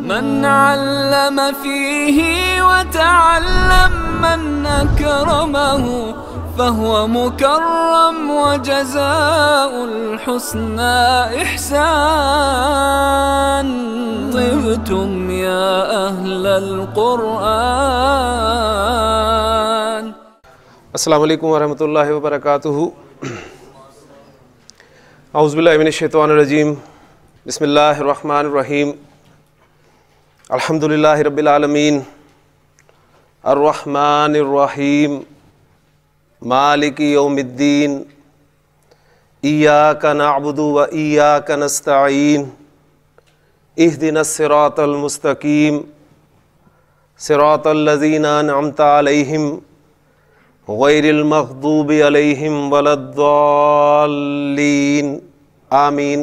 من علم فيه وتعلم من أكرمه فهو مكرم وجزاء الحسنى إحسان طبتم يا أهل القرآن السلام عليكم ورحمة الله وبركاته أعوذ بالله من الشيطان الرجيم بسم الله الرحمن الرحيم अल्हम्दुलिल्लाह रब्बिल आलमीन अर्रहमान अर्रहीम मालिक यौमिद्दीन इयाक नअबुदु व इयाक नस्ताईन इहदिन सिरातल मुस्तकीम सिरातल लजीना नमता अलैहिम गैरिल मखदूब अलैहिम वलद्दालीन आमीन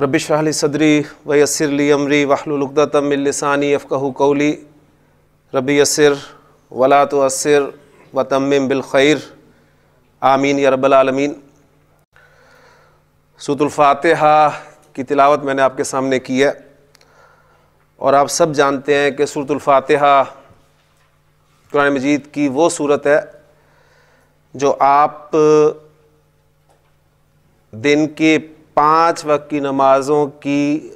रबिशरली सदरी वयसरली अमरी वाहलुलदतमिलसानी अफकहू कौली रबी यसर वला तो असर व तम बिलखैर आमीन या रबालमीन सतुल्फ़ातहा की तिलावत मैंने आपके सामने की है और आप सब जानते हैं कि सूरतुल्फ़ातहा कुरान मजीद की वो सूरत है जो आप दिन के पांच वक्त की नमाज़ों की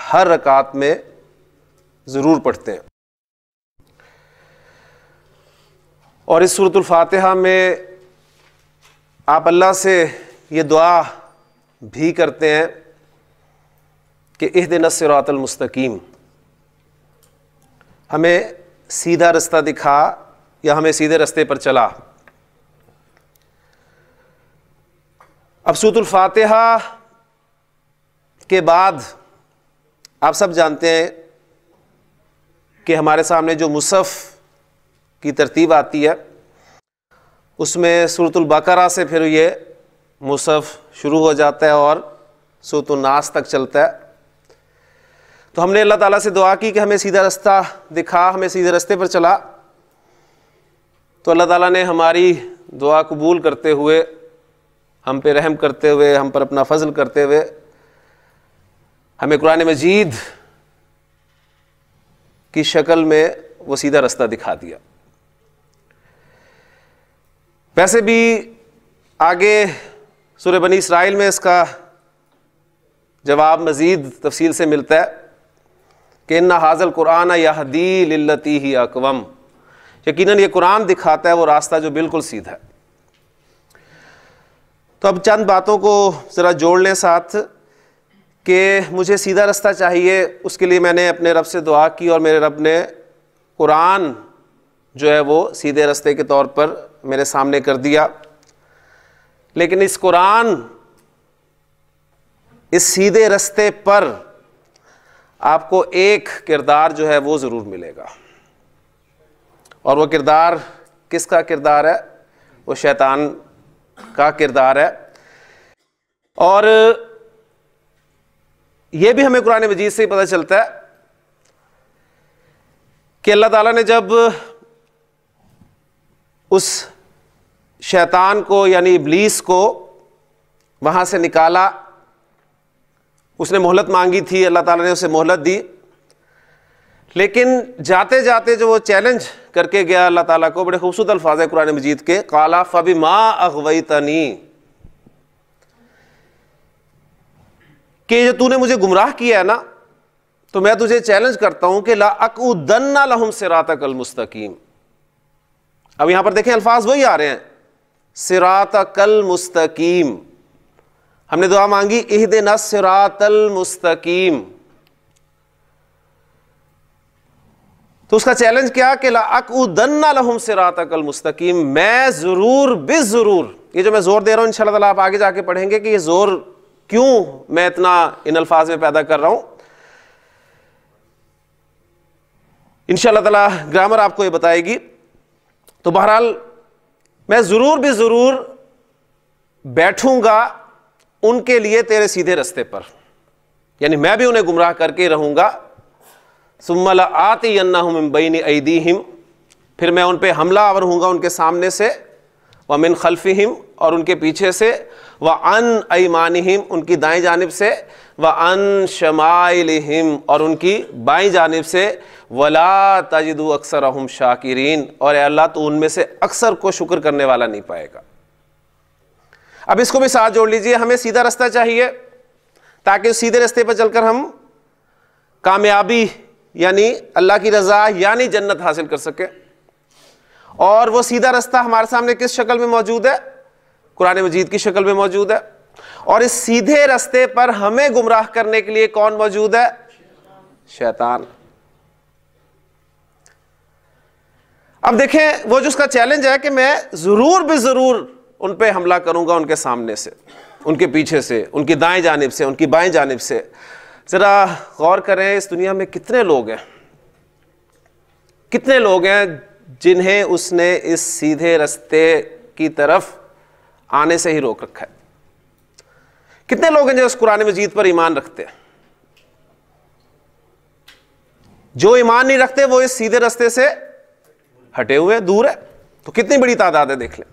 हर रकात में ज़रूर पढ़ते हैं और इस फातिहा में आप अल्लाह से ये दुआ भी करते हैं कि इह दिन मुस्तकीम हमें सीधा रास्ता दिखा या हमें सीधे रास्ते पर चला अब सूरतुल फातिहा के बाद आप सब जानते हैं कि हमारे सामने जो मुसफ़ की तरतीब आती है उसमें सूरतुल्बकरा से फिर ये मुसफ़ शुरू हो जाता है और सूरतुलनास तक चलता है तो हमने अल्लाह ताला से दुआ की कि हमें सीधा रास्ता दिखा हमें सीधे रास्ते पर चला तो अल्लाह ताला ने हमारी दुआ कबूल करते हुए हम पे रहम करते हुए हम पर अपना फजल करते हुए हमें कुरान मजीद की शक्ल में वो सीधा रास्ता दिखा दिया वैसे भी आगे सुर बनी इसराइल में इसका जवाब मज़ीद तफसील से मिलता है कि न हाजल कुरान हदील लती ही अकवम यकीन ये कुरान दिखाता है वो रास्ता जो बिल्कुल सीधा है तो अब चंद बातों को ज़रा जोड़ लें साथ कि मुझे सीधा रास्ता चाहिए उसके लिए मैंने अपने रब से दुआ की और मेरे रब ने कुरान जो है वो सीधे रास्ते के तौर पर मेरे सामने कर दिया लेकिन इस कुरान इस सीधे रास्ते पर आपको एक किरदार जो है वो ज़रूर मिलेगा और वो किरदार किसका किरदार है वो शैतान का किरदार है और यह भी हमें कुरान मजीद से ही पता चलता है कि अल्लाह ताला ने जब उस शैतान को यानी इबलीस को वहां से निकाला उसने मोहलत मांगी थी अल्लाह ताला ने उसे मोहलत दी लेकिन जाते जाते जो वो चैलेंज करके गया अल्लाह ताला को बड़े खूबसूरत अल्फाज है कुरान मजीद के काला फ़बी मा अगवई तनी कि जो तूने मुझे गुमराह किया है ना तो मैं तुझे चैलेंज करता हूं कि ला अकदन्ना लहम सिरात कल मुस्तकीम अब यहां पर देखें अल्फाज वही आ रहे हैं सिरात कल मुस्तकीम हमने दुआ मांगी इहद न सिरातल मुस्तकीम तो उसका चैलेंज क्या कि ला अकदन्ना लहम सिरात कल मुस्तकीम मैं जरूर बिजरूर ये जो मैं जोर दे रहा हूं इनशाला आप आगे जाके पढ़ेंगे कि यह जोर क्यों मैं इतना इन अल्फाज में पैदा कर रहा हूं इनशाला तला ग्रामर आपको ये बताएगी तो बहरहाल मैं ज़रूर भी ज़रूर बैठूंगा उनके लिए तेरे सीधे रस्ते पर यानी मैं भी उन्हें गुमराह करके रहूंगा सुमला आती अन्ना हम बैनी हिम फिर मैं उन पर हमला आवर हूँगा उनके सामने से व मिन खलफ़िम और उनके पीछे से व अन ऐमानहिम उनकी दाएं जानब से व अन शमाइलहिम और उनकी बाएँ जानब से वला तजद अक्सर अहम शाकिरीन और अल्लाह तो उनमें से अक्सर को शुक्र करने वाला नहीं पाएगा अब इसको भी साथ जोड़ लीजिए हमें सीधा रास्ता चाहिए ताकि उस सीधे रास्ते पर चलकर हम कामयाबी यानी अल्लाह की रज़ा यानी जन्नत हासिल कर सकें और वो सीधा रास्ता हमारे सामने किस शक्ल में मौजूद है कुरान मजीद की शक्ल में मौजूद है और इस सीधे रास्ते पर हमें गुमराह करने के लिए कौन मौजूद है शैतान अब देखें वो जो उसका चैलेंज है कि मैं ज़रूर भी ज़रूर उन पर हमला करूंगा उनके सामने से उनके पीछे से उनकी दाएं जानब से उनकी बाएं जानब से ज़रा गौर करें इस दुनिया में कितने लोग हैं कितने लोग हैं जिन्हें उसने इस सीधे रास्ते की तरफ आने से ही रोक रखा है कितने लोग हैं जो इस कुरान मजीद पर ईमान रखते हैं जो ईमान नहीं रखते वो इस सीधे रास्ते से हटे हुए दूर है तो कितनी बड़ी तादाद है देख लें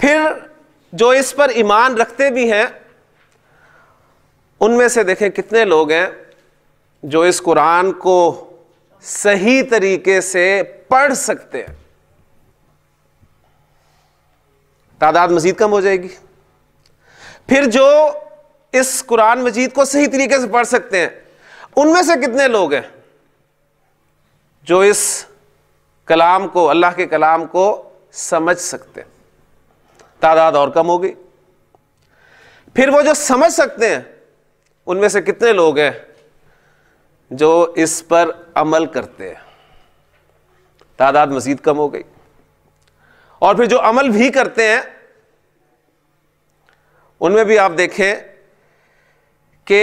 फिर जो इस पर ईमान रखते भी हैं उनमें से देखें कितने लोग हैं जो इस कुरान को सही तरीके से पढ़ सकते हैं तादाद मजीद कम हो जाएगी फिर जो इस कुरान मजीद को सही तरीके से पढ़ सकते हैं उनमें से कितने लोग हैं जो इस कलाम को अल्लाह के कलाम को समझ सकते हैं तादाद और कम होगी फिर वो जो समझ सकते हैं उनमें से कितने लोग हैं जो इस पर अमल करते हैं तादाद मजीद कम हो गई और फिर जो अमल भी करते हैं उनमें भी आप देखें कि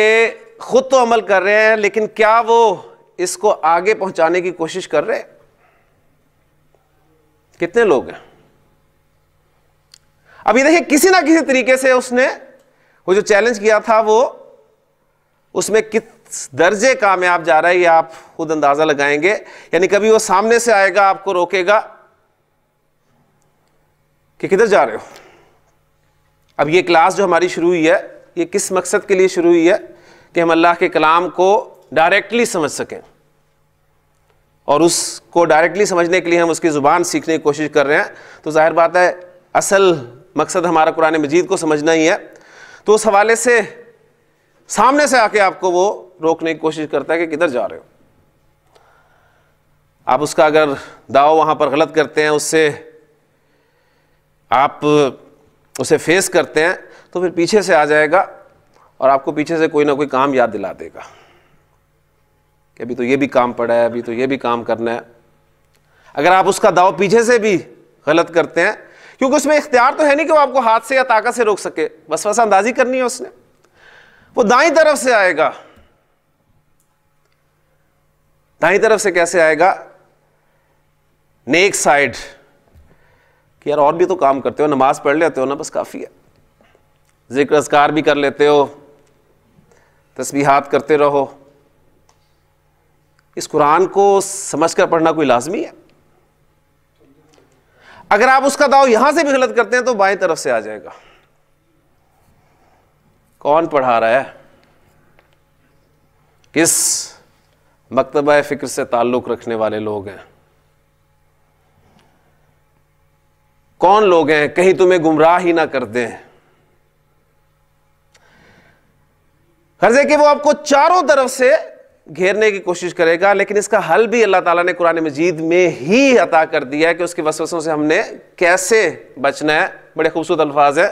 खुद तो अमल कर रहे हैं लेकिन क्या वो इसको आगे पहुंचाने की कोशिश कर रहे हैं कितने लोग हैं अभी देखिए किसी ना किसी तरीके से उसने वो जो चैलेंज किया था वो उसमें कित दर्जे कामयाब जा रहा है ये आप खुद अंदाज़ा लगाएंगे यानी कभी वो सामने से आएगा आपको रोकेगा कि किधर जा रहे हो अब ये क्लास जो हमारी शुरू हुई है ये किस मकसद के लिए शुरू हुई है कि हम अल्लाह के कलाम को डायरेक्टली समझ सकें और उसको डायरेक्टली समझने के लिए हम उसकी ज़ुबान सीखने की कोशिश कर रहे हैं तो जाहिर बात है असल मकसद हमारा कुरान मजीद को समझना ही है तो उस हवाले से सामने से आके आपको वो रोकने की कोशिश करता है कि किधर जा रहे हो आप उसका अगर दाव वहां पर गलत करते हैं उससे आप उसे फेस करते हैं तो फिर पीछे से आ जाएगा और आपको पीछे से कोई ना कोई काम याद दिला देगा कि अभी तो ये भी काम पड़ा है अभी तो ये भी काम करना है अगर आप उसका दाव पीछे से भी गलत करते हैं क्योंकि उसमें इख्तियार तो है नहीं कि वो आपको हाथ से या ताकत से रोक सके बस बस अंदाजी करनी है उसने वो दाई तरफ से आएगा दाई तरफ से कैसे आएगा नेक साइड कि यार और भी तो काम करते हो नमाज पढ़ लेते हो ना बस काफ़ी है जिक्र अस्कार भी कर लेते हो हाथ करते रहो इस कुरान को समझकर पढ़ना कोई लाजमी है अगर आप उसका दाव यहां से भी गलत करते हैं तो बाएं तरफ से आ जाएगा कौन पढ़ा रहा है किस मकतबा फ़िक्र से ताल्लुक़ रखने वाले लोग हैं कौन लोग हैं कहीं तुम्हें गुमराह ही ना कर दें कि वो आपको चारों तरफ से घेरने की कोशिश करेगा लेकिन इसका हल भी अल्लाह ताला ने कुरान मजीद में ही अता कर दिया है कि उसके वसवसों से हमने कैसे बचना है बड़े खूबसूरत अल्फाज है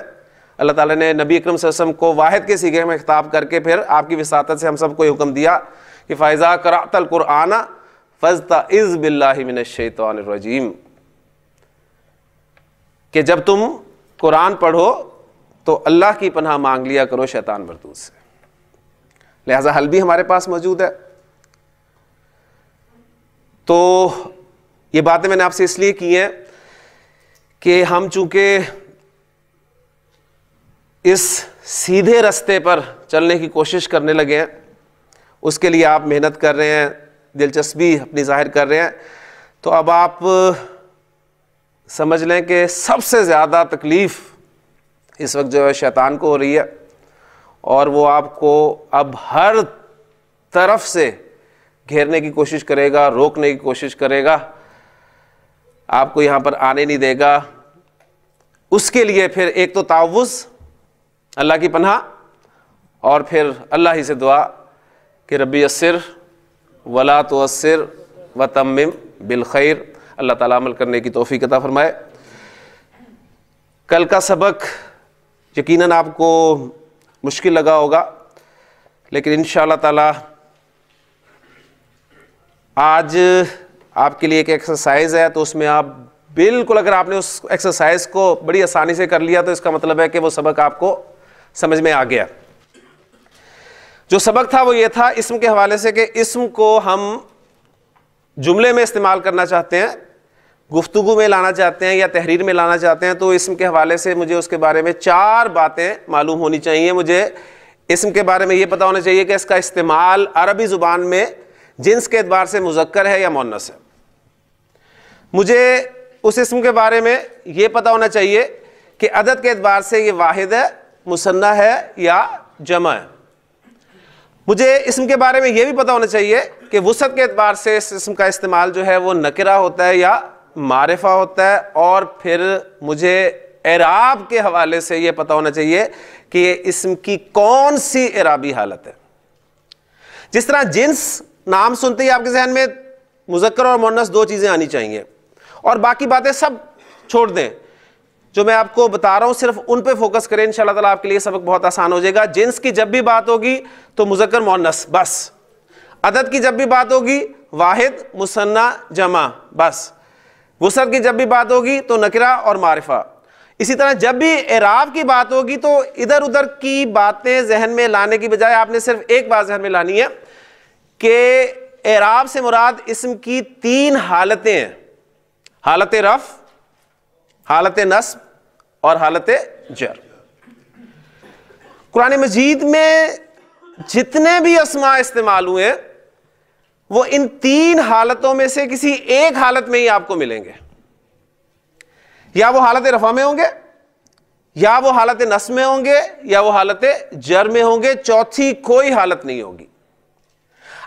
अल्लाह ताला ने नबी अकरम वसम को वाहिद के सीगे में खिताब करके फिर आपकी विसात से हम सबको हुक्म दिया कि फ़ायज़ा करातल कुराना फ़जता इज़ बिल्लाशैतरजीम कि जब तुम कुरान पढ़ो तो अल्लाह की पनाह मांग लिया करो शैतान मरदूद से लिहाजा हल भी हमारे पास मौजूद है तो ये बातें मैंने आपसे इसलिए की हैं कि हम चूँकि इस सीधे रास्ते पर चलने की कोशिश करने लगे हैं उसके लिए आप मेहनत कर रहे हैं दिलचस्पी अपनी जाहिर कर रहे हैं तो अब आप समझ लें कि सबसे ज़्यादा तकलीफ़ इस वक्त जो है शैतान को हो रही है और वो आपको अब हर तरफ से घेरने की कोशिश करेगा रोकने की कोशिश करेगा आपको यहाँ पर आने नहीं देगा उसके लिए फिर एक तो तावुज़ अल्लाह की पन्हा और फिर अल्लाह ही से दुआ कि रबी असर वला तो असर व तम बिलखैर अल्लाह ताला अमल करने की तोफ़ी कता फरमाए कल का सबक यकीनन आपको मुश्किल लगा होगा लेकिन इन ताला आज आपके लिए एक एक्सरसाइज है तो उसमें आप बिल्कुल अगर आपने उस एक्सरसाइज को बड़ी आसानी से कर लिया तो इसका मतलब है कि वो सबक आपको समझ में आ गया जो सबक था वो ये था इसम के हवाले से कि इसम को हम जुमले में इस्तेमाल करना चाहते हैं गुफ्तु में लाना चाहते हैं या तहरीर में लाना चाहते हैं तो इसम के हवाले से मुझे उसके बारे में चार बातें मालूम होनी चाहिए मुझे इसम के बारे में ये पता होना चाहिए कि इसका इस्तेमाल अरबी ज़ुबान में जिन्स के अतबार से मुजक्कर है या मोनस है मुझे उस इसम के बारे में ये पता होना चाहिए कि अदद के अतबार से ये वाहिद है मुसन्ना है या जमा है मुझे इसम के बारे में यह भी पता होना चाहिए कि वसत के अतबार से इस इसम का इस्तेमाल जो है वो नकरा होता है या मारफा होता है और फिर मुझे एराब के हवाले से यह पता होना चाहिए कि यह इसम की कौन सी एराबी हालत है जिस तरह जिन्स नाम सुनते ही आपके जहन में मुजक्र और मोनस दो चीज़ें आनी चाहिए और बाकी बातें सब छोड़ दें जो मैं आपको बता रहा हूं सिर्फ उन पे फोकस करें इंशाल्लाह ताला आपके लिए सबक बहुत आसान हो जाएगा जिन्स की जब भी बात होगी तो मुजक्र मोनस बस अदद की जब भी बात होगी वाहिद मुसन्ना जमा बस वसत की जब भी बात होगी तो नकरा और मारिफा इसी तरह जब भी एराब की बात होगी तो इधर उधर की बातें जहन में लाने की बजाय आपने सिर्फ एक बात जहन में लानी है कि एराब से मुराद इसम की तीन हालतें हैं हालत रफ़ हालत नस्ब और हालत जर कुरान मजीद में जितने भी असमा इस्तेमाल हुए वो इन तीन हालतों में से किसी एक हालत में ही आपको मिलेंगे या वो हालत रफा में होंगे या वो हालत नस में होंगे या वो हालत जर में होंगे चौथी कोई हालत नहीं होगी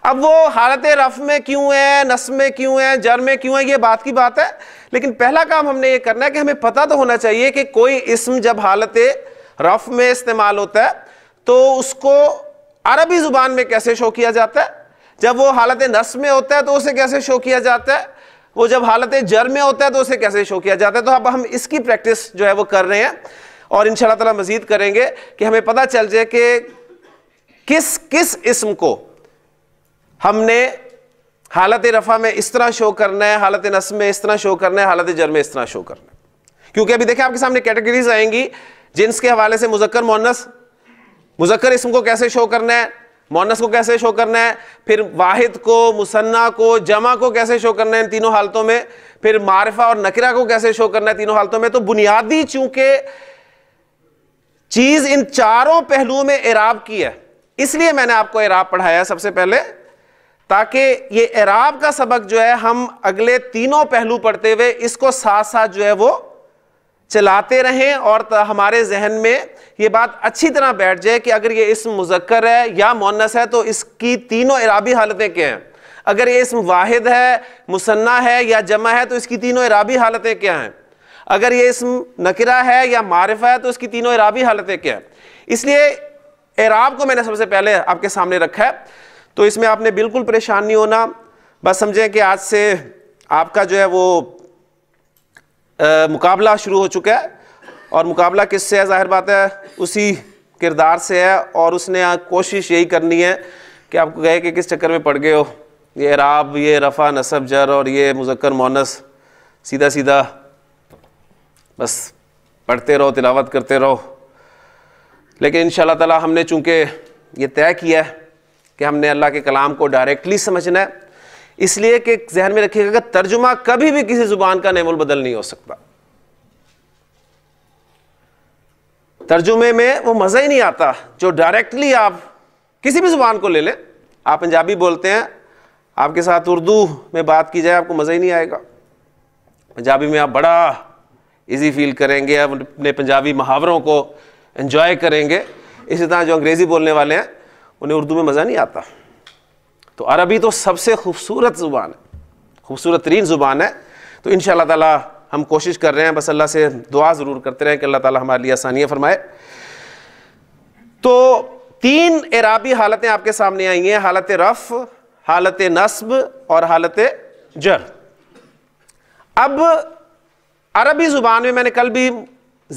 अब वो हालत रफ में क्यों है नस में क्यों है जर में क्यों है ये बात की बात है लेकिन पहला काम हमने ये करना है कि हमें पता तो होना चाहिए कि कोई इसम जब हालत रफ में इस्तेमाल होता है तो उसको अरबी ज़ुबान में कैसे शो किया जाता है जब वो हालत नस में होता है तो उसे कैसे शो किया जाता है वो जब हालत जर में होता है तो उसे कैसे शो किया जाता है तो अब हम इसकी प्रैक्टिस जो है वो कर रहे हैं और इन ताला मज़ीद करेंगे कि हमें पता चल जाए कि किस किस इसम को हमने हालत रफ़ा में इस तरह शो करना है हालत नस में इस तरह शो करना है हालत जर में इस तरह शो करना है क्योंकि अभी देखें आपके सामने कैटेगरीज आएंगी जिन्स के हवाले से मुजक्कर मोनस मुजक्कर इसम को कैसे शो करना है मोनस को कैसे शो करना है फिर वाहिद को मुसन्ना को जमा को कैसे शो करना है इन तीनों हालतों में फिर मारफा और नकरा को कैसे शो करना है तीनों हालतों में तो बुनियादी चूंकि चीज़ इन चारों पहलुओं में एराब की है इसलिए मैंने आपको एराब पढ़ाया सबसे पहले ताकि ये एराब का सबक जो है हम अगले तीनों पहलू पढ़ते हुए इसको साथ साथ जो है वो चलाते रहें और हमारे जहन में ये बात अच्छी तरह बैठ जाए कि अगर ये इसम मुजक्कर है या मोनस है तो इसकी तीनों इराबी हालतें क्या हैं अगर ये इसम वाहिद है मुसन्ना है या जमा है तो इसकी तीनों इराबी हालतें क्या हैं अगर ये इसम नकरा है या मारफा है तो इसकी तीनों इराबी हालतें क्या हैं इसलिए एराब को मैंने सबसे पहले आपके सामने रखा है तो इसमें आपने बिल्कुल परेशान नहीं होना बस समझें कि आज से आपका जो है वो आ, मुकाबला शुरू हो चुका है और मुकाबला किससे है जाहिर बात है उसी किरदार से है और उसने कोशिश यही करनी है कि आपको कहे कि किस चक्कर में पड़ गए हो ये राब ये रफ़ा नसब जर और ये मुजक्कर मोनस सीधा सीधा बस पढ़ते रहो तिलावत करते रहो लेकिन इन ताला हमने चूँकि ये तय किया है कि हमने अल्लाह के कलाम को डायरेक्टली समझना है इसलिए कि जहन में रखिएगा कि तर्जुमा कभी भी किसी ज़ुबान का नेमुल बदल नहीं हो सकता तर्जुमे में वो मज़ा ही नहीं आता जो डायरेक्टली आप किसी भी ज़ुबान को ले लें आप पंजाबी बोलते हैं आपके साथ उर्दू में बात की जाए आपको मज़ा ही नहीं आएगा पंजाबी में आप बड़ा इजी फील करेंगे आप अपने पंजाबी मुहावरों को एंजॉय करेंगे इसी तरह जो अंग्रेज़ी बोलने वाले हैं उन्हें उर्दू में मज़ा नहीं आता तो अरबी तो सबसे खूबसूरत ज़ुबान है खूबसूरत तरीन ज़ुबान है तो इन ताला हम कोशिश कर रहे हैं बस अल्लाह से दुआ ज़रूर करते रहें कि अल्लाह ताला हमारे लिए आसानियाँ फरमाए तो तीन एराबी हालतें आपके सामने आई हैं हालत रफ़ हालत नस्ब और हालत जर अब अरबी ज़ुबान में मैंने कल भी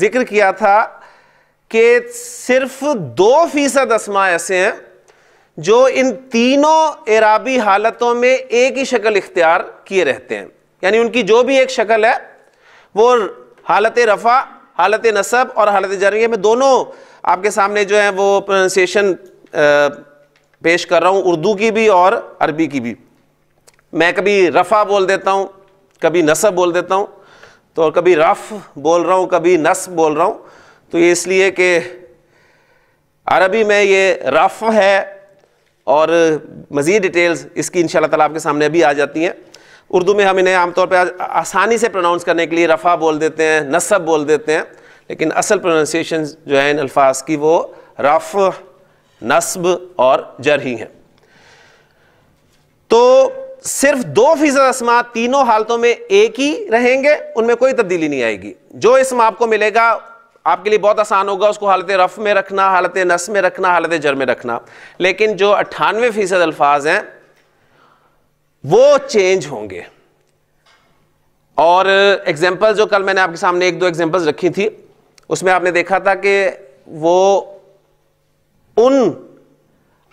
जिक्र किया था कि सिर्फ दो फ़ीसद असमा ऐसे हैं जो इन तीनों एराबी हालतों में एक ही शक्ल इख्तियार किए रहते हैं यानी उनकी जो भी एक शक्ल है वो हालत रफ़ा हालत नसब और हालत जरिए में दोनों आपके सामने जो है वो प्रोनाशिएशन पेश कर रहा हूँ उर्दू की भी और अरबी की भी मैं कभी रफ़ा बोल देता हूँ कभी नसब बोल देता हूँ तो कभी रफ़ बोल रहा हूँ कभी नस बोल रहा हूँ तो ये इसलिए कि अरबी में ये रफ़ है और मज़ीद डिटेल्स इसकी इन शाला आपके सामने अभी आ जाती हैं उर्दू में हम इन्हें आमतौर पर आसानी से प्रोनाउंस करने के लिए रफ़ा बोल देते हैं नसब बोल देते हैं लेकिन असल प्रोनाउंसिएशन जो है इन अल्फाज की वो रफ़ नस्ब और जर ही हैं तो सिर्फ दो फीसद असमा तीनों हालतों में एक ही रहेंगे उनमें कोई तब्दीली नहीं आएगी जो इसम आपको मिलेगा आपके लिए बहुत आसान होगा उसको हालत रफ़ में रखना हालत नस में रखना हालत जर में रखना लेकिन जो अट्ठानवे फ़ीसद अल्फाज हैं वो चेंज होंगे और एग्जाम्पल जो कल मैंने आपके सामने एक दो एग्जाम्पल्स रखी थी उसमें आपने देखा था कि वो उन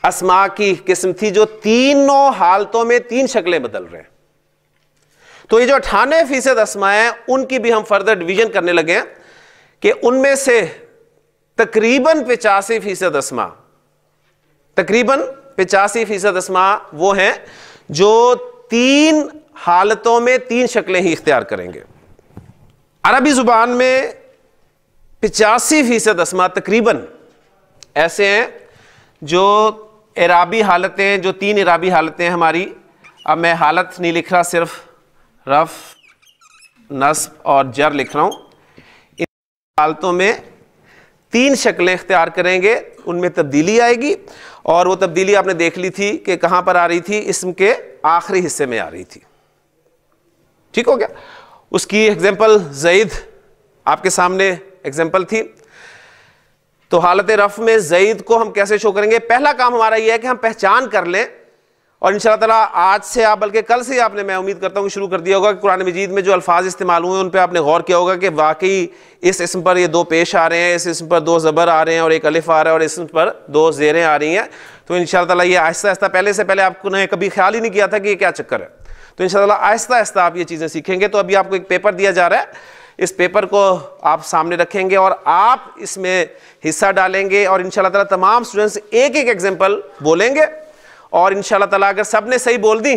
असमा की किस्म थी जो तीनों हालतों में तीन शक्लें बदल रहे हैं तो ये जो अठानवे फीसद असमा हैं उनकी भी हम फर्दर डिवीजन करने लगे हैं कि उनमें से तकरीबन पचासी फीसद असमा तकरीबन पचासी फीसद असमा वो हैं जो तीन हालतों में तीन शक्लें ही इख्तियार करेंगे अरबी ज़ुबान में पचासी फीसद असमा तकरीबन ऐसे हैं जो इराबी हालतें जो तीन इराबी हालतें हमारी अब मैं हालत नहीं लिख रहा सिर्फ रफ नस्ब और जर लिख रहा हूँ हालतों में तीन शक्लें इख्तियार करेंगे उनमें तब्दीली आएगी और वो तब्दीली आपने देख ली थी कि कहां पर आ रही थी इसम के आखिरी हिस्से में आ रही थी ठीक हो गया उसकी एग्जाम्पल जईद आपके सामने एग्जाम्पल थी तो हालत रफ में जईद को हम कैसे शो करेंगे पहला काम हमारा यह है कि हम पहचान कर लें और इन तला आज से आप बल्कि कल से आपने मैं उम्मीद करता हूँ शुरू कर दिया होगा कि कुरान मजीद में जो अल्फाज इस्तेमाल हुए हैं उन पर आपने गौर किया होगा कि वाकई इस इसम पर ये दो पेश आ रहे हैं इस इसम पर दो ज़बर आ रहे हैं और एक अलिफ आ रहा है और इसम पर दो जेरें आ रही हैं तो इन शाला ये आहिस्ता आहिस्ता पहले से पहले आपने कभी ख्याल ही नहीं किया था कि ये क्या चक्कर है तो इन शाला आहिस्ता आहिस्ता आप ये चीज़ें सीखेंगे तो अभी आपको एक पेपर दिया जा रहा है इस पेपर को आप सामने रखेंगे और आप इसमें हिस्सा डालेंगे और इन शाला तमाम स्टूडेंट्स एक एक एग्जाम्पल बोलेंगे और इन ताला अगर सब ने सही बोल दी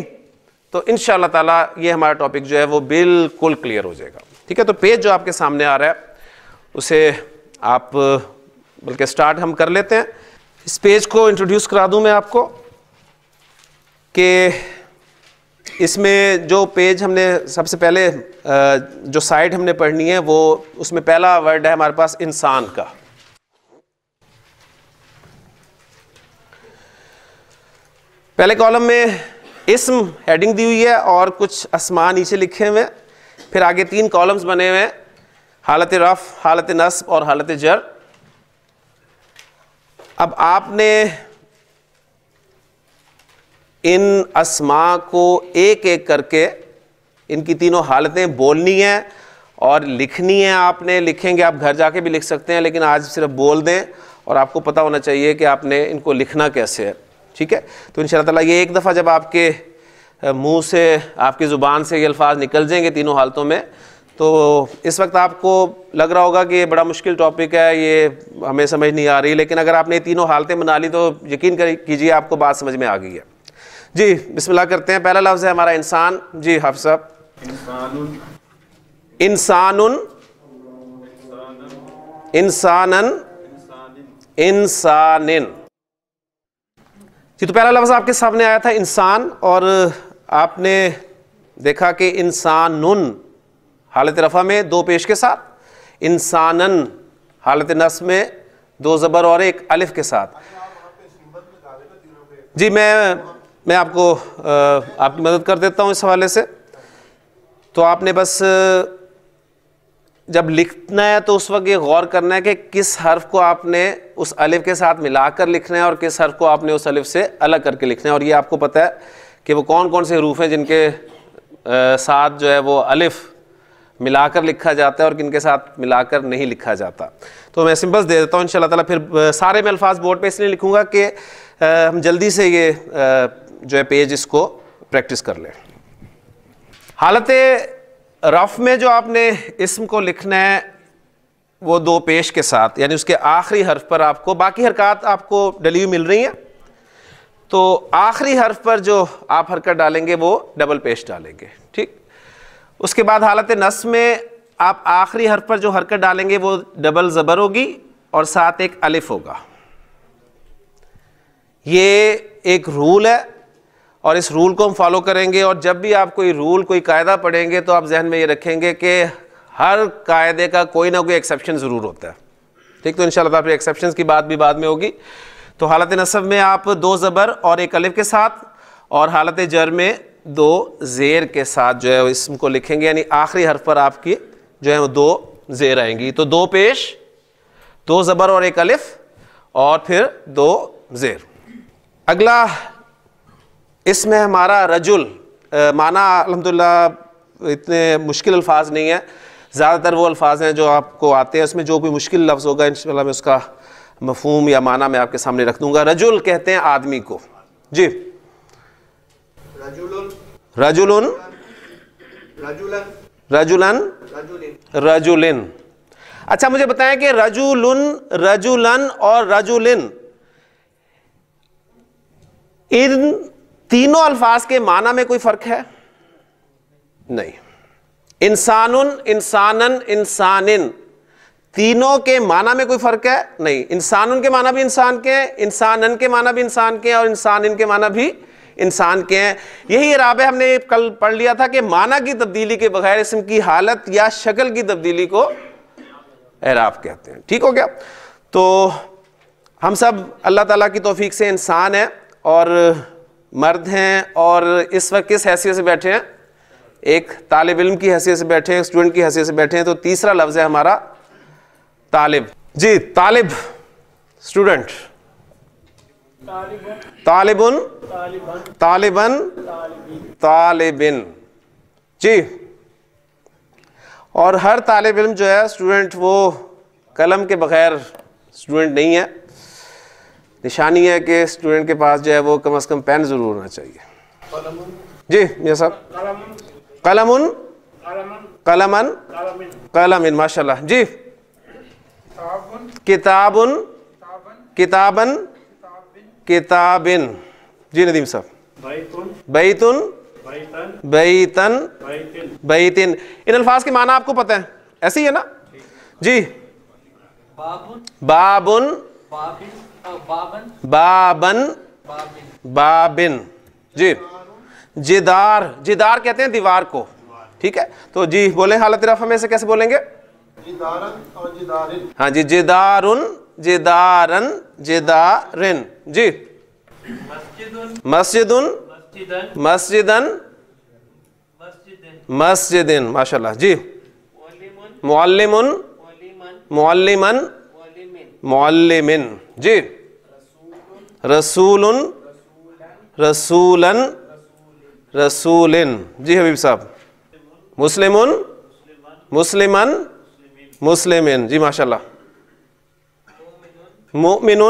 तो इन ताला ये हमारा टॉपिक जो है वो बिल्कुल क्लियर हो जाएगा ठीक है तो पेज जो आपके सामने आ रहा है उसे आप बल्कि स्टार्ट हम कर लेते हैं इस पेज को इंट्रोड्यूस करा दूँ मैं आपको कि इसमें जो पेज हमने सबसे पहले जो साइड हमने पढ़नी है वो उसमें पहला वर्ड है हमारे पास इंसान का पहले कॉलम में इसम हेडिंग दी हुई है और कुछ आसमान नीचे लिखे हुए फिर आगे तीन कॉलम्स बने हुए हैं हालत रफ़ हालत नस्ब और हालत जर अब आपने इन आसमा को एक एक करके इनकी तीनों हालतें बोलनी हैं और लिखनी है आपने लिखेंगे आप घर जाके भी लिख सकते हैं लेकिन आज सिर्फ बोल दें और आपको पता होना चाहिए कि आपने इनको लिखना कैसे है ठीक है तो इन तला ये एक दफ़ा जब आपके मुंह से आपकी ज़ुबान से ये अल्फाज निकल जाएंगे तीनों हालतों में तो इस वक्त आपको लग रहा होगा कि ये बड़ा मुश्किल टॉपिक है ये हमें समझ नहीं आ रही लेकिन अगर आपने तीनों हालतें बना ली तो यकीन कीजिए आपको बात समझ में आ गई है जी बिस्मिल्लाह करते हैं पहला लफ्ज़ है हमारा इंसान जी हफ साहब इंसान इंसान इंसान जी तो पहला लफ्ज़ आपके सामने आया था इंसान और आपने देखा कि नुन हालत रफ़ा में दो पेश के साथ इंसानन हालत नस में दो ज़बर और एक अलिफ के साथ जी मैं मैं आपको आपकी मदद कर देता हूँ इस हवाले से तो आपने बस जब लिखना है तो उस वक्त ये गौर करना है कि किस हर्फ को आपने उस अलिफ के साथ मिलाकर लिखना है और किस हर्फ को आपने उस अलिफ से अलग करके लिखना है और ये आपको पता है कि वो कौन कौन से हरूफ हैं जिनके साथ जो है वो अलिफ मिलाकर लिखा जाता है और किन के साथ मिलाकर नहीं लिखा जाता तो मैं सिंपल्स दे देता हूँ इन ताला फिर सारे मैं अल्फाज बोर्ड पर इसलिए लिखूँगा कि हम जल्दी से ये जो है पेज इसको प्रैक्टिस कर लें हालत रफ में जो आपने इसम को लिखना है वो दो पेश के साथ यानी उसके आखिरी हर्फ पर आपको बाकी हरकत आपको डली मिल रही हैं तो आखिरी हर्फ पर जो आप हरकत डालेंगे वो डबल पेश डालेंगे ठीक उसके बाद हालत नस में आप आखिरी हर्फ पर जो हरकत डालेंगे वो डबल ज़बर होगी और साथ एक अलिफ होगा ये एक रूल है और इस रूल को हम फॉलो करेंगे और जब भी आप कोई रूल कोई कायदा पढ़ेंगे तो आप जहन में ये रखेंगे कि हर कायदे का कोई ना कोई एक्सेप्शन ज़रूर होता है ठीक तो इन शाला एक्सेप्शन की बात भी बाद में होगी तो हालत नसब में आप दो ज़बर और एक अलिफ के साथ और हालत जर में दो ज़ेर के साथ जो है इसम को लिखेंगे यानी आखिरी हर पर आपकी जो है वो दो ज़ेर आएंगी तो दो पेश दो ज़बर और एक अलिफ और फिर दो ज़ेर अगला इसमें हमारा रजुल आ, माना अलहमदिल्ला इतने मुश्किल अल्फाज नहीं है ज़्यादातर वो अल्फाज हैं जो आपको आते हैं उसमें जो भी मुश्किल लफ्ज़ होगा इन मैं उसका मफहम या माना मैं आपके सामने रख दूँगा रजुल कहते हैं आदमी को जी रजुलन रजुलन रजुलन रजुलिन अच्छा मुझे बताएं कि रजुलन रजुलन और रजुलिन इन तीनों अल्फाज के माना में कोई फर्क है नहीं इंसान इंसानन इंसानिन तीनों के माना में कोई फर्क है नहीं इंसान के माना भी इंसान के हैं इंसानन के माना भी इंसान के हैं और इंसान के माना भी इंसान के हैं यही इराबे हमने कल पढ़ लिया था कि माना की तब्दीली के बगैर इसम की हालत या शक्ल की तब्दीली को एराब कहते हैं ठीक हो गया तो हम सब अल्लाह ताला की तोफीक से इंसान हैं और मर्द हैं और इस वक्त किस हैसियत से बैठे हैं एक तालब इल्म की हैसियत से बैठे हैं स्टूडेंट की हैसियत से बैठे हैं तो तीसरा लफ्ज़ है हमारा तालिब जी तालिब स्टूडेंट तालिबन तालिबन तालिबिन जी और हर तालब इल्म जो है स्टूडेंट वो कलम के बगैर स्टूडेंट नहीं है निशानी है कि स्टूडेंट के पास जो है वो कम अज़ कम पेन ज़रूर होना चाहिए जी मियाँ साहब कलमन कलम कलमिन माशा जी किताबन किताबन किताबिन जी नदीम साहब बैतुन बैतन बैतिन इन अल्फाज के माना आपको पता है ऐसे ही है ना जी बाबुन बाबुन बाबन बाबिन जी जिदार जिदार कहते हैं दीवार को ठीक है तो जी बोले हालत रफ हमें से कैसे बोलेंगे हाँ जी जिदारुन जिदारन जिदारिन जी मस्जिदुन मस्जिदन मस्जिदिन माशाल्लाह जी मुअल्लिमुन मुअल्लिमन मुअल्लिमिन जी रसूल रसूलन रसूलिन जी हबीब साहब मुस्लिम मुस्लिमन मुस्लिमिन जी माशाल्लाह मोमिन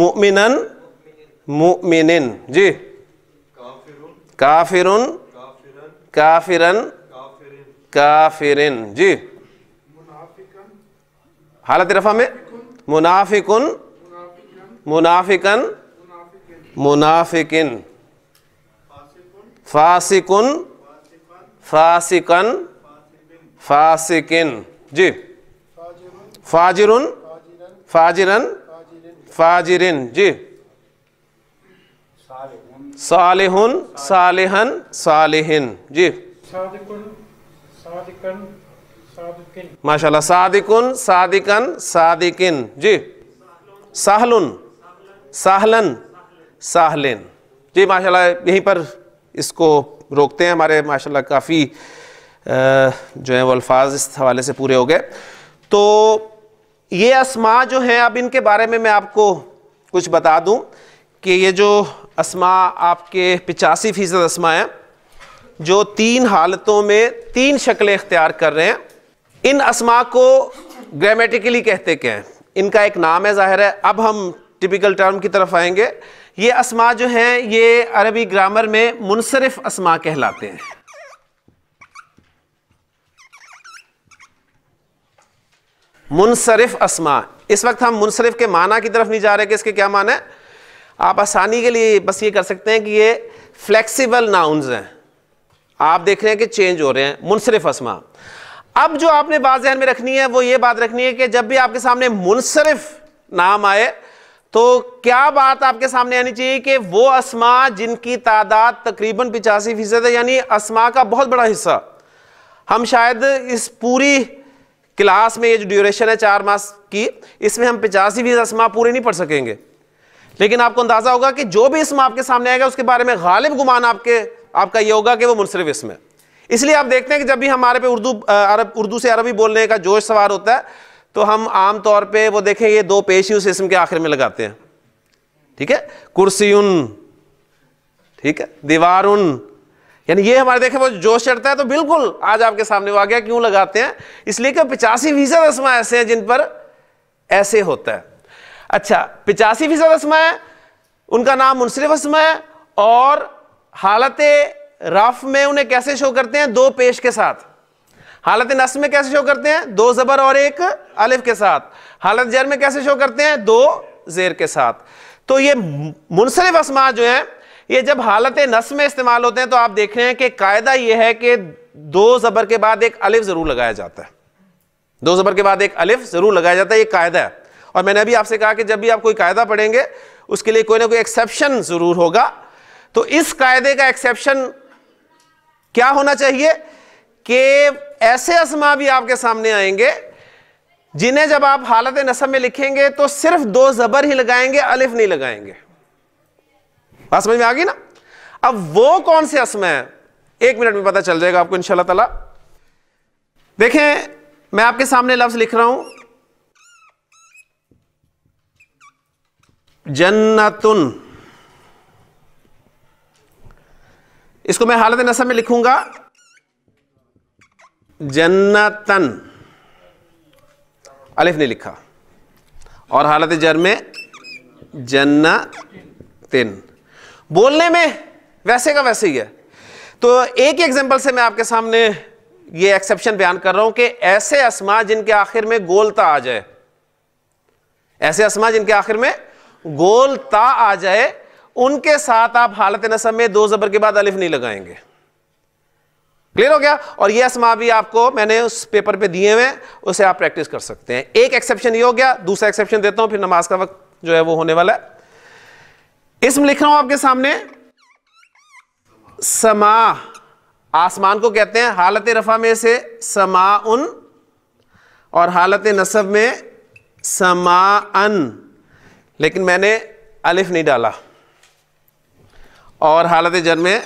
मुमिनन मुमिनिन जी काफिर काफिरन काफिरिन जी हालत रफा में मुनाफिकन मुनाफिकन मुनाफिकिन फासिकन फासिकन फासिकिन जी फाजिरुन फाजिरन फाजिरन जी सालिहन सालिहन सालिहन जी सादिकुन सादिकन माशाल्लाह सादिकुन सादिकन सादिकिन जी साहलुन साहलन साहलिन जी माशाल्लाह यहीं पर इसको रोकते हैं हमारे माशाल्लाह काफ़ी जो है वो अल्फाज इस हवाले से पूरे हो गए तो ये असमा जो हैं अब इनके बारे में मैं आपको कुछ बता दूं कि ये जो असमा आपके पिचासी फ़ीसद असमा हैं जो तीन हालतों में तीन शक्लें इख्तियार कर रहे हैं इन असमा को ग्रामेटिकली कहते क्या हैं इनका एक नाम है ज़ाहिर है अब हम टिपिकल टर्म की तरफ आएंगे ये असमा जो हैं ये अरबी ग्रामर में मुनसरफ असमा कहलाते हैं मुनसरफ असमा इस वक्त हम मुनसरफ के माना की तरफ नहीं जा रहे कि इसके क्या माना है आप आसानी के लिए बस ये कर सकते हैं कि ये फ्लेक्सिबल नाउन्स हैं आप देख रहे हैं कि चेंज हो रहे हैं मुनसरफ असमा अब जो आपने बात जहन में रखनी है वो ये बात रखनी है कि जब भी आपके सामने मुनसरफ नाम आए तो क्या बात आपके सामने आनी चाहिए कि वो असमा जिनकी तादाद तकरीबन पिचासी फीसद है यानी असमा का बहुत बड़ा हिस्सा हम शायद इस पूरी क्लास में ये जो ड्यूरेशन है चार मास की इसमें हम पिचासी फीसद असमा पूरे नहीं पढ़ सकेंगे लेकिन आपको अंदाज़ा होगा कि जो भी इसमा आपके सामने आएगा उसके बारे में गालिब गुमान आपके आपका ये होगा कि वो मुनसरफ इसमें इसलिए आप देखते हैं कि जब भी हमारे पे उर्दू अरब उर्दू से अरबी बोलने का जोश सवार होता है तो हम आम तौर पे वो देखें ये दो पेश ही उस इसम के आखिर में लगाते हैं ठीक है कुर्सी ठीक है दीवार यानी ये हमारे देखें वो जोश चढ़ता है तो बिल्कुल आज आपके सामने वो आ गया क्यों लगाते हैं इसलिए कि पिचासी फीसद रस्मा ऐसे हैं जिन पर ऐसे होता है अच्छा पिचासी फीसद रस्मा है उनका नाम मुनसरफ रस्मा है और हालत रफ में उन्हें कैसे शो करते हैं दो पेश के साथ हालत नस में कैसे शो करते हैं दो जबर और एक अलिफ के साथ हालत जर में कैसे शो करते हैं दो जेर के साथ तो ये मुनसरफ असमा जो है ये जब हालत नस में इस्तेमाल होते हैं तो आप देख रहे हैं कि कायदा ये है कि दो जबर के बाद एक अलिफ जरूर लगाया जाता है दो जबर के बाद एक अलिफ जरूर लगाया जाता है ये कायदा है और मैंने अभी आपसे कहा कि जब भी आप कोई कायदा पढ़ेंगे उसके लिए कोई ना कोई एक्सेप्शन जरूर होगा तो इस कायदे का एक्सेप्शन क्या होना चाहिए कि ऐसे असमा भी आपके सामने आएंगे जिन्हें जब आप हालत नसब में लिखेंगे तो सिर्फ दो जबर ही लगाएंगे अलिफ नहीं लगाएंगे बात समझ में आ गई ना अब वो कौन से असम है एक मिनट में पता चल जाएगा आपको इंशाल्लाह ताला देखें मैं आपके सामने लफ्ज लिख रहा हूं जन्नतुन इसको मैं हालत नसब में लिखूंगा जन्नतन अलिफ ने लिखा और हालत जर में जन्ना तिन बोलने में वैसे का वैसे ही है तो एक ही एग्जाम्पल से मैं आपके सामने ये एक्सेप्शन बयान कर रहा हूं कि ऐसे असमा जिनके आखिर में गोलता आ जाए ऐसे असमा जिनके आखिर में गोलता आ जाए उनके साथ आप हालत नसब में दो जबर के बाद अलिफ नहीं लगाएंगे क्लियर हो गया और ये असमा भी आपको मैंने उस पेपर पे दिए हुए उसे आप प्रैक्टिस कर सकते हैं एक एक्सेप्शन ये हो गया दूसरा एक्सेप्शन देता हूं फिर नमाज का वक्त जो है वो होने वाला है इसमें लिख रहा हूं आपके सामने समा आसमान को कहते हैं हालत रफा में से समा उन और हालत नसब में समा अन लेकिन मैंने अलिफ नहीं डाला और हालत जर में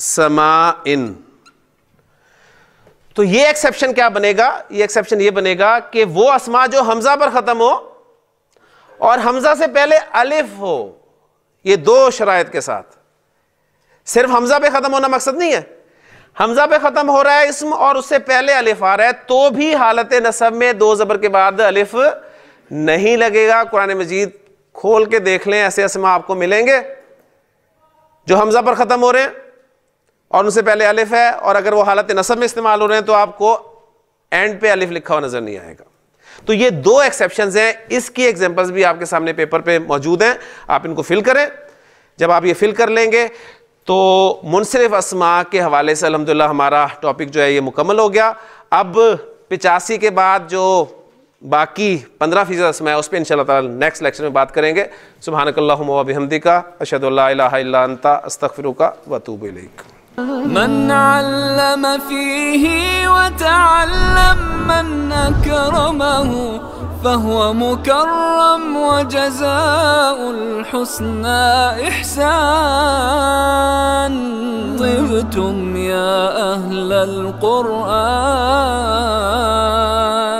समा इन तो ये एक्सेप्शन क्या बनेगा ये एक्सेप्शन ये बनेगा कि वो असमा जो हमजा पर ख़त्म हो और हमजा से पहले अलिफ हो ये दो शरात के साथ सिर्फ हमजा पे ख़त्म होना मकसद नहीं है हमजा पे ख़त्म हो रहा है इसम और उससे पहले अलिफ आ रहा है तो भी हालत नसब में दो ज़बर के बाद अलिफ नहीं लगेगा कुरान मजीद खोल के देख लें ऐसे असमा आपको मिलेंगे जो हमज़ा पर ख़त्म हो रहे हैं और उनसे पहले अलिफ है और अगर वो हालत नसब में इस्तेमाल हो रहे हैं तो आपको एंड पे अलिफ लिखा हुआ नज़र नहीं आएगा तो ये दो एक्सेप्शन हैं इसकी एग्जाम्पल्स भी आपके सामने पेपर पे मौजूद हैं आप इनको फिल करें जब आप ये फिल कर लेंगे तो मुनसरफ असमा के हवाले से अलहमदिल्ला हमारा टॉपिक जो है ये मुकम्मल हो गया अब पिचासी के बाद जो باقی پندرہ فیصد اسماء اس پہ انشاءاللہ تعالی نیکس لیکشن میں بات کریں گے سبحانک اللہم و بحمدکا اشہدو اللہ الہ الا انت استغفرك واتوب اليك من علم فيه وتعلم من اكرمه فهو مكرم وجزاء الحسنى احسان طبتم يا اهل القرآن